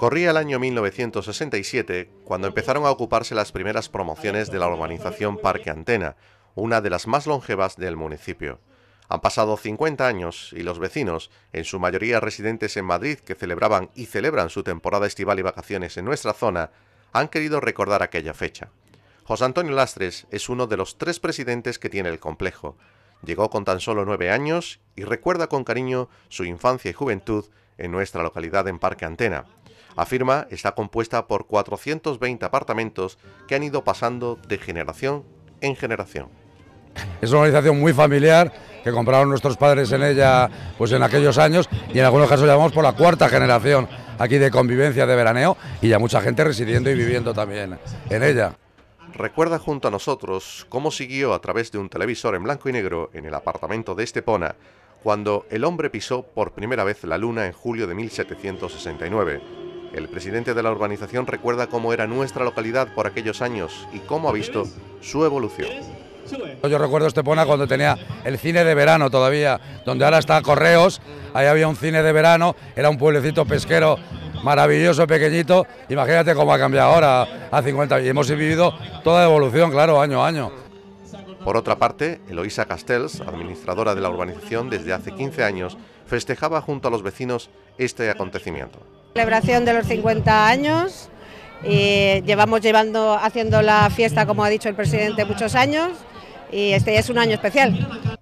Corría el año 1967 cuando empezaron a ocuparse las primeras promociones de la urbanización Parque Antena, una de las más longevas del municipio. Han pasado 50 años y los vecinos, en su mayoría residentes en Madrid que celebraban y celebran su temporada estival y vacaciones en nuestra zona, han querido recordar aquella fecha. José Antonio Lastres es uno de los tres presidentes que tiene el complejo. Llegó con tan solo nueve años y recuerda con cariño su infancia y juventud en nuestra localidad en Parque Antena. La firma está compuesta por 420 apartamentos que han ido pasando de generación en generación. Es una organización muy familiar que compraron nuestros padres en ella pues en aquellos años y en algunos casos llamamos por la cuarta generación aquí de convivencia de veraneo y ya mucha gente residiendo y viviendo también en ella. Recuerda junto a nosotros cómo siguió a través de un televisor en blanco y negro en el apartamento de Estepona cuando el hombre pisó por primera vez la luna en julio de 1769 el presidente de la urbanización recuerda cómo era nuestra localidad por aquellos años y cómo ha visto su evolución. Yo recuerdo Estepona cuando tenía el cine de verano todavía, donde ahora está Correos, ahí había un cine de verano, era un pueblecito pesquero maravilloso, pequeñito, imagínate cómo ha cambiado ahora a 50 y hemos vivido toda evolución, claro, año a año. Por otra parte, Eloisa Castells, administradora de la urbanización desde hace 15 años, festejaba junto a los vecinos este acontecimiento. Celebración de los 50 años y llevamos llevando, haciendo la fiesta, como ha dicho el presidente, muchos años y este es un año especial.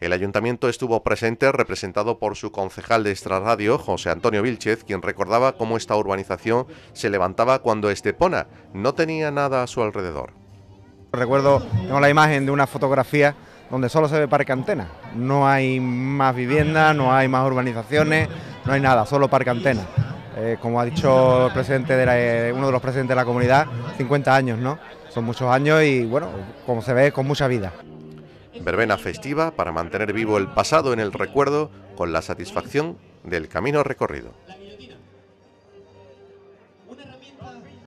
El ayuntamiento estuvo presente, representado por su concejal de extrarradio, José Antonio Vilchez, quien recordaba cómo esta urbanización se levantaba cuando Estepona no tenía nada a su alrededor. Recuerdo, tengo la imagen de una fotografía donde solo se ve parque antena. No hay más viviendas, no hay más urbanizaciones, no hay nada, solo parque antena. Eh, como ha dicho el presidente de eh, uno de los presidentes de la comunidad, 50 años, ¿no? Son muchos años y bueno, como se ve, con mucha vida. Verbena festiva para mantener vivo el pasado en el recuerdo con la satisfacción del camino recorrido.